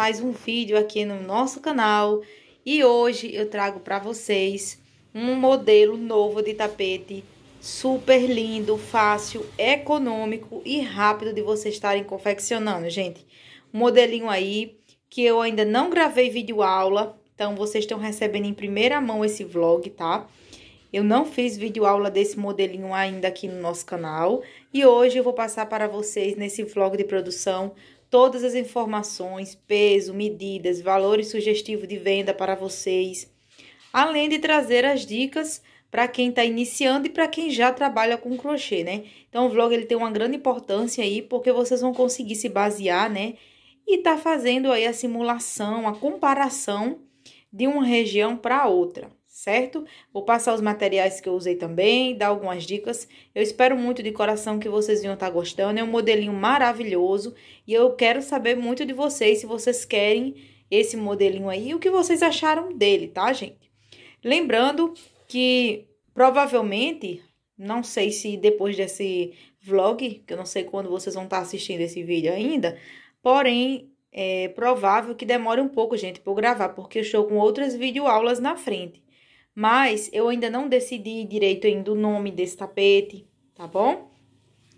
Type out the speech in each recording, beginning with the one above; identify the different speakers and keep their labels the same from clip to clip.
Speaker 1: mais um vídeo aqui no nosso canal e hoje eu trago para vocês um modelo novo de tapete super lindo, fácil, econômico e rápido de vocês estarem confeccionando, gente. Um modelinho aí que eu ainda não gravei vídeo aula, então vocês estão recebendo em primeira mão esse vlog, tá? Eu não fiz vídeo aula desse modelinho ainda aqui no nosso canal e hoje eu vou passar para vocês nesse vlog de produção todas as informações, peso, medidas, valores sugestivos de venda para vocês, além de trazer as dicas para quem está iniciando e para quem já trabalha com crochê, né? Então o vlog ele tem uma grande importância aí porque vocês vão conseguir se basear, né? E tá fazendo aí a simulação, a comparação de uma região para outra certo? Vou passar os materiais que eu usei também, dar algumas dicas. Eu espero muito de coração que vocês venham estar tá gostando. É um modelinho maravilhoso e eu quero saber muito de vocês se vocês querem esse modelinho aí e o que vocês acharam dele, tá, gente? Lembrando que provavelmente, não sei se depois desse vlog, que eu não sei quando vocês vão estar tá assistindo esse vídeo ainda, porém é provável que demore um pouco, gente, para gravar, porque eu estou com outras videoaulas na frente mas eu ainda não decidi direito ainda o nome desse tapete, tá bom?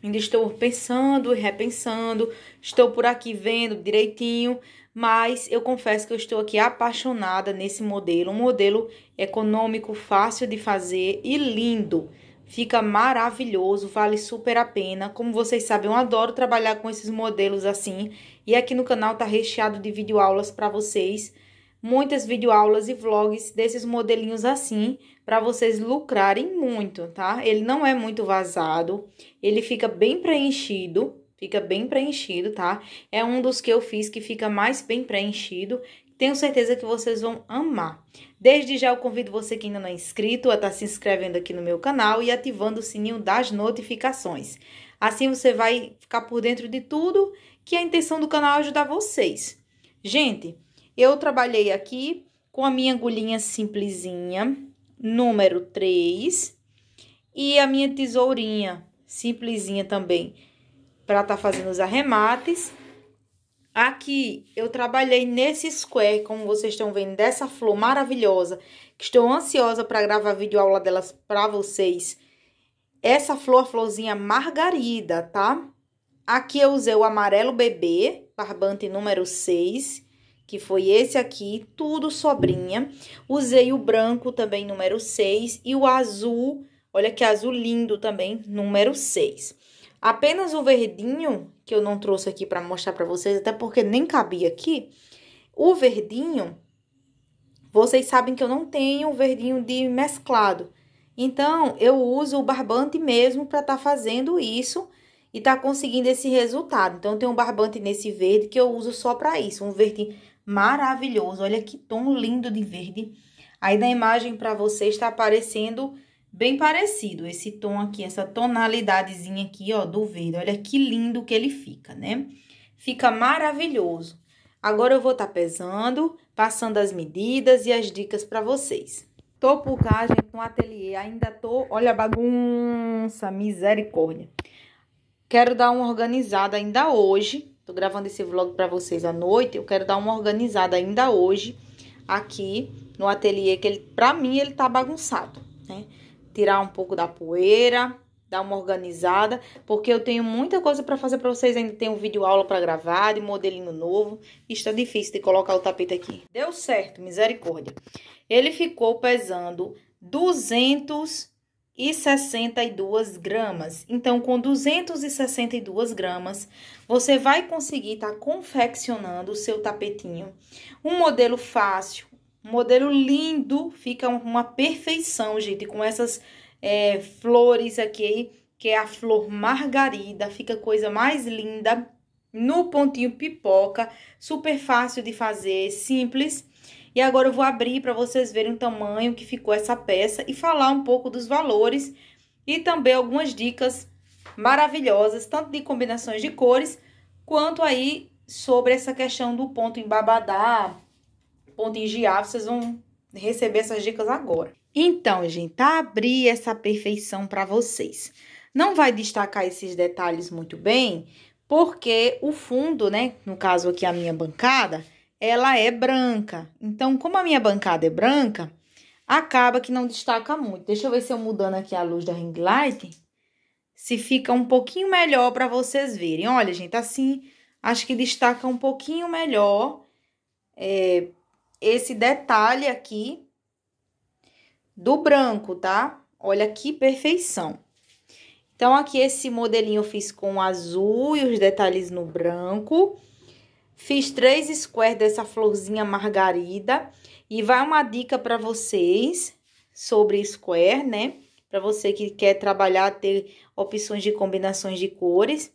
Speaker 1: Ainda estou pensando e repensando, estou por aqui vendo direitinho, mas eu confesso que eu estou aqui apaixonada nesse modelo, um modelo econômico, fácil de fazer e lindo. Fica maravilhoso, vale super a pena. Como vocês sabem, eu adoro trabalhar com esses modelos assim, e aqui no canal tá recheado de videoaulas para vocês muitas videoaulas e vlogs desses modelinhos assim, para vocês lucrarem muito, tá? Ele não é muito vazado, ele fica bem preenchido, fica bem preenchido, tá? É um dos que eu fiz que fica mais bem preenchido, tenho certeza que vocês vão amar. Desde já eu convido você que ainda não é inscrito a estar tá se inscrevendo aqui no meu canal e ativando o sininho das notificações. Assim você vai ficar por dentro de tudo, que é a intenção do canal é ajudar vocês. Gente, eu trabalhei aqui com a minha agulhinha simplesinha, número 3, e a minha tesourinha simplesinha também, para estar tá fazendo os arremates. Aqui eu trabalhei nesse square, como vocês estão vendo, dessa flor maravilhosa, que estou ansiosa para gravar vídeo aula delas para vocês. Essa flor, florzinha margarida, tá? Aqui eu usei o amarelo bebê, barbante número 6, que foi esse aqui, tudo sobrinha. Usei o branco também, número 6, e o azul, olha que azul lindo também, número 6. Apenas o verdinho, que eu não trouxe aqui para mostrar para vocês, até porque nem cabia aqui, o verdinho, vocês sabem que eu não tenho o verdinho de mesclado. Então, eu uso o barbante mesmo para estar tá fazendo isso e tá conseguindo esse resultado. Então, eu tenho um barbante nesse verde que eu uso só para isso, um verde maravilhoso. Olha que tom lindo de verde. Aí na imagem para você está aparecendo bem parecido esse tom aqui, essa tonalidadezinha aqui, ó, do verde. Olha que lindo que ele fica, né? Fica maravilhoso. Agora eu vou estar tá pesando, passando as medidas e as dicas para vocês. Tô por cá, gente, no ateliê, ainda tô, olha a bagunça, misericórdia. Quero dar uma organizada ainda hoje, Tô gravando esse vlog para vocês à noite. Eu quero dar uma organizada ainda hoje aqui no ateliê, que ele, pra mim ele tá bagunçado, né? Tirar um pouco da poeira, dar uma organizada, porque eu tenho muita coisa para fazer para vocês. Ainda tem um vídeo aula para gravar, de modelinho novo. Está difícil de colocar o tapete aqui. Deu certo, misericórdia. Ele ficou pesando 200 e 62 gramas. Então, com 262 gramas, você vai conseguir estar tá confeccionando o seu tapetinho. Um modelo fácil, um modelo lindo, fica uma perfeição, gente, com essas é, flores aqui, que é a flor margarida, fica coisa mais linda. No pontinho pipoca, super fácil de fazer, simples. E agora eu vou abrir para vocês verem o tamanho que ficou essa peça e falar um pouco dos valores e também algumas dicas maravilhosas, tanto de combinações de cores, quanto aí sobre essa questão do ponto em babadá, ponto em giaf, vocês vão receber essas dicas agora. Então, gente, tá abrir essa perfeição para vocês. Não vai destacar esses detalhes muito bem, porque o fundo, né, no caso aqui a minha bancada, ela é branca. Então, como a minha bancada é branca, acaba que não destaca muito. Deixa eu ver se eu mudando aqui a luz da ring light, se fica um pouquinho melhor para vocês verem. Olha, gente, assim, acho que destaca um pouquinho melhor é, esse detalhe aqui do branco, tá? Olha que perfeição. Então, aqui esse modelinho eu fiz com azul e os detalhes no branco. Fiz três squares dessa florzinha margarida. E vai uma dica para vocês sobre square, né? Para você que quer trabalhar, ter opções de combinações de cores.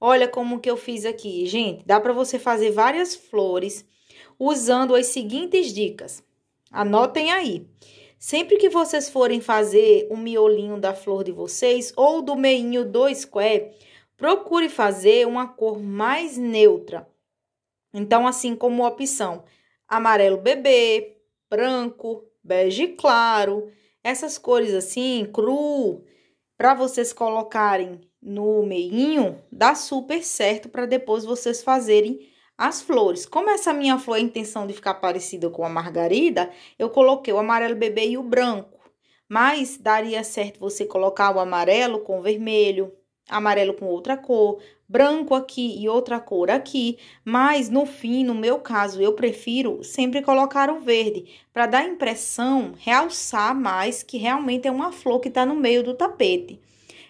Speaker 1: Olha como que eu fiz aqui, gente. Dá para você fazer várias flores usando as seguintes dicas. Anotem aí. Sempre que vocês forem fazer o um miolinho da flor de vocês ou do meinho do square, procure fazer uma cor mais neutra. Então, assim como opção amarelo bebê, branco, bege claro, essas cores assim, cru, para vocês colocarem no meinho, dá super certo para depois vocês fazerem as flores. Como essa minha flor é a intenção de ficar parecida com a margarida, eu coloquei o amarelo bebê e o branco. Mas daria certo você colocar o amarelo com o vermelho, amarelo com outra cor, branco aqui e outra cor aqui, mas no fim, no meu caso, eu prefiro sempre colocar o verde, para dar impressão, realçar mais que realmente é uma flor que está no meio do tapete.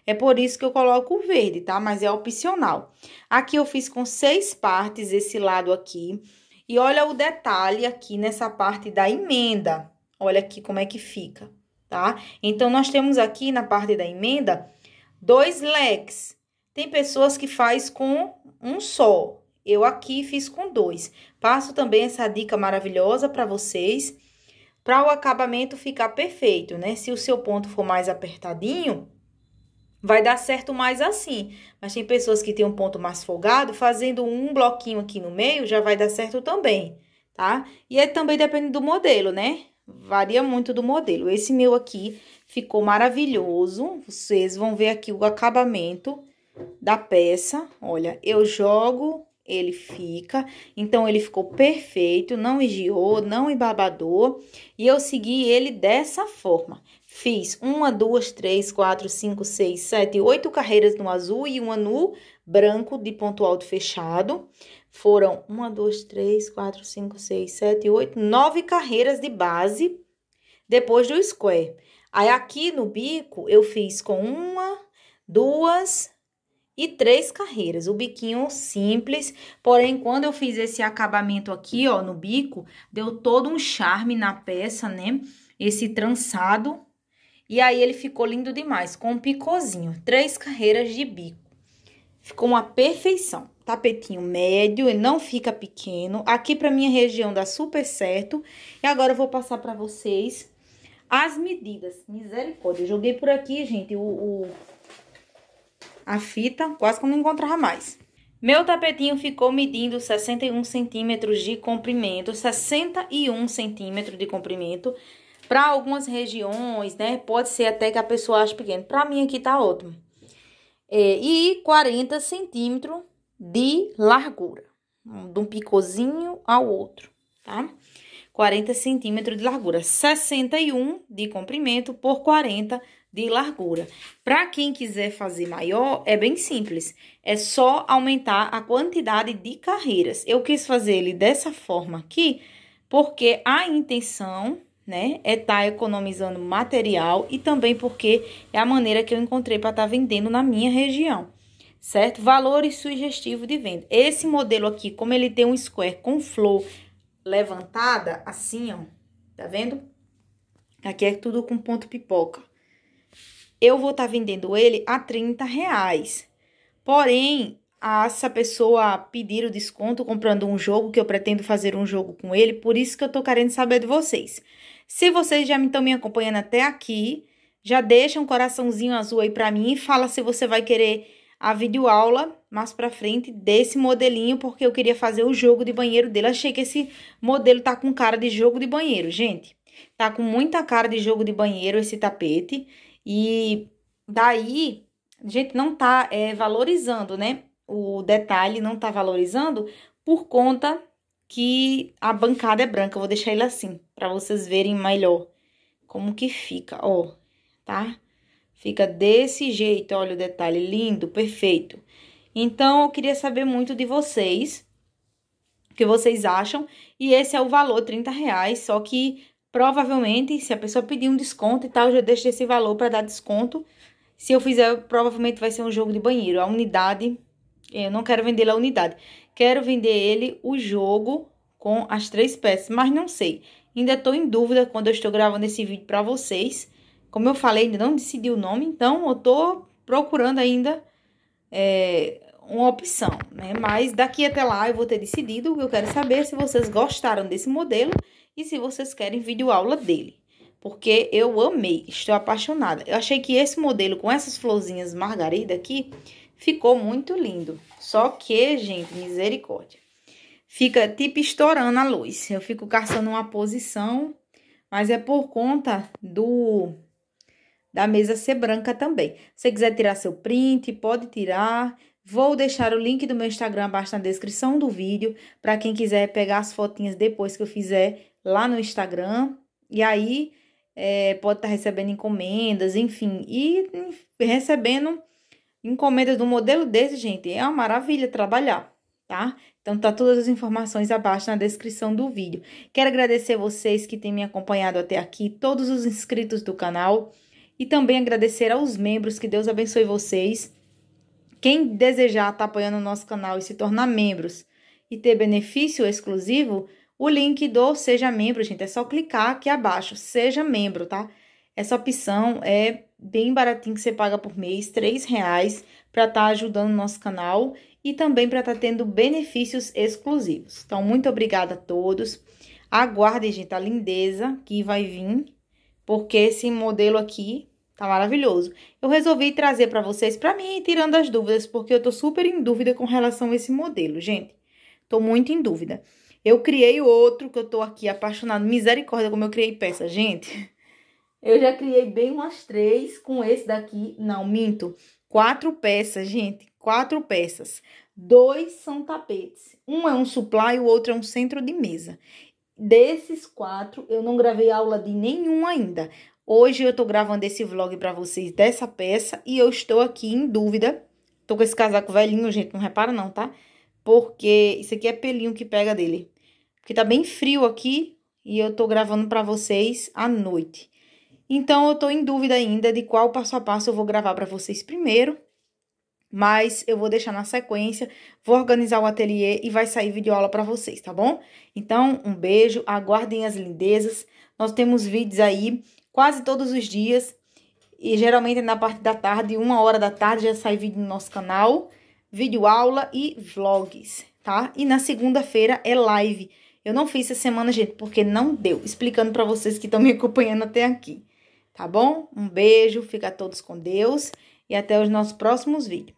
Speaker 1: É por isso que eu coloco o verde, tá? Mas é opcional. Aqui eu fiz com seis partes esse lado aqui. E olha o detalhe aqui nessa parte da emenda. Olha aqui como é que fica, tá? Então, nós temos aqui na parte da emenda dois leques. Tem pessoas que faz com um só. Eu aqui fiz com dois. Passo também essa dica maravilhosa para vocês, para o acabamento ficar perfeito, né? Se o seu ponto for mais apertadinho, vai dar certo mais assim. Mas tem pessoas que têm um ponto mais folgado, fazendo um bloquinho aqui no meio já vai dar certo também, tá? E é também depende do modelo, né? Varia muito do modelo. Esse meu aqui ficou maravilhoso. Vocês vão ver aqui o acabamento da peça, olha, eu jogo, ele fica. Então, ele ficou perfeito, não esguiou, não embabadou. E eu segui ele dessa forma. Fiz uma, duas, três, quatro, cinco, seis, sete, oito carreiras no azul e uma no branco de ponto alto fechado. Foram uma, duas, três, quatro, cinco, seis, sete, oito, nove carreiras de base depois do square. Aí, aqui no bico, eu fiz com uma, duas, e três carreiras. O biquinho simples, porém quando eu fiz esse acabamento aqui, ó, no bico, deu todo um charme na peça, né? Esse trançado. E aí ele ficou lindo demais, com um picôzinho, três carreiras de bico. Ficou uma perfeição tapetinho médio, ele não fica pequeno. Aqui para minha região dá super certo. E agora eu vou passar para vocês as medidas. Misericórdia, eu joguei por aqui, gente, o, o, a fita quase que eu não encontrava mais. Meu tapetinho ficou medindo 61 centímetros de comprimento, 61 centímetros de comprimento. Para algumas regiões, né, pode ser até que a pessoa ache pequeno. Para mim aqui tá ótimo. É, e 40 centímetros de largura, de um picozinho ao outro, tá? 40 centímetros de largura, 61 de comprimento por 40 de largura. Para quem quiser fazer maior, é bem simples. É só aumentar a quantidade de carreiras. Eu quis fazer ele dessa forma aqui, porque a intenção, né, é estar tá economizando material e também porque é a maneira que eu encontrei para estar tá vendendo na minha região. Certo? Valores sugestivos de venda. Esse modelo aqui, como ele tem um square com flor levantada, assim, ó. Tá vendo? Aqui é tudo com ponto pipoca eu vou estar tá vendendo ele a 30 reais. Porém, essa pessoa pedir o desconto comprando um jogo, que eu pretendo fazer um jogo com ele, por isso que eu tô querendo saber de vocês. Se vocês já estão me acompanhando até aqui, já deixa um coraçãozinho azul aí para mim e fala se você vai querer a videoaula mais para frente desse modelinho, porque eu queria fazer o jogo de banheiro dele. Achei que esse modelo tá com cara de jogo de banheiro, gente. Tá com muita cara de jogo de banheiro esse tapete. E daí, a gente não tá é, valorizando, né? O detalhe não tá valorizando por conta que a bancada é branca. Eu vou deixar ele assim, para vocês verem melhor como que fica, ó, tá? Fica desse jeito, olha o detalhe, lindo, perfeito. Então, eu queria saber muito de vocês, o que vocês acham. E esse é o valor, 30 reais, só que Provavelmente, se a pessoa pedir um desconto e tal, eu já deixo esse valor para dar desconto. Se eu fizer, provavelmente vai ser um jogo de banheiro. A unidade, eu não quero vender a unidade. Quero vender ele o jogo com as três peças, mas não sei. Ainda estou em dúvida quando eu estou gravando esse vídeo para vocês. Como eu falei, ainda não decidi o nome, então eu estou procurando ainda é, uma opção, né? Mas daqui até lá eu vou ter decidido, eu quero saber se vocês gostaram desse modelo e se vocês querem vídeo aula dele. Porque eu amei, estou apaixonada. Eu achei que esse modelo com essas florzinhas margarida aqui ficou muito lindo. Só que, gente, misericórdia. Fica tipo estourando a luz. Eu fico caçando uma posição, mas é por conta do da mesa ser branca também. Se você quiser tirar seu print, pode tirar. Vou deixar o link do meu Instagram abaixo na descrição do vídeo para quem quiser pegar as fotinhas depois que eu fizer lá no Instagram. E aí é, pode estar tá recebendo encomendas, enfim, e recebendo encomendas do modelo desse, gente, é uma maravilha trabalhar, tá? Então tá todas as informações abaixo na descrição do vídeo. Quero agradecer vocês que têm me acompanhado até aqui, todos os inscritos do canal e também agradecer aos membros, que Deus abençoe vocês. Quem desejar estar tá apoiando o nosso canal e se tornar membros e ter benefício exclusivo, o link do Seja Membro, gente, é só clicar aqui abaixo, Seja Membro, tá? Essa opção é bem baratinho que você paga por mês, R$ reais para estar tá ajudando o nosso canal e também para estar tá tendo benefícios exclusivos. Então, muito obrigada a todos. Aguardem, gente, a lindeza que vai vir, porque esse modelo aqui Tá maravilhoso. Eu resolvi trazer para vocês, para mim, tirando as dúvidas, porque eu tô super em dúvida com relação a esse modelo, gente. Tô muito em dúvida. Eu criei outro que eu tô aqui apaixonado. Misericórdia, como eu criei peça, gente. Eu já criei bem umas três com esse daqui. Não, minto. Quatro peças, gente. Quatro peças. Dois são tapetes. Um é um supply, o outro é um centro de mesa. Desses quatro, eu não gravei aula de nenhum ainda. Hoje eu tô gravando esse vlog para vocês dessa peça e eu estou aqui em dúvida. Tô com esse casaco velhinho, gente, não repara não, tá? Porque isso aqui é pelinho que pega dele. Porque tá bem frio aqui e eu tô gravando para vocês à noite. Então eu tô em dúvida ainda de qual passo a passo eu vou gravar para vocês primeiro. Mas eu vou deixar na sequência, vou organizar o ateliê e vai sair videoaula para vocês, tá bom? Então, um beijo, aguardem as lindezas. Nós temos vídeos aí quase todos os dias. E geralmente na parte da tarde, uma hora da tarde, já sai vídeo no nosso canal, vídeo aula e vlogs, tá? E na segunda-feira é live. Eu não fiz essa semana, gente, porque não deu. Explicando para vocês que estão me acompanhando até aqui, tá bom? Um beijo, fica todos com Deus e até os nossos próximos vídeos.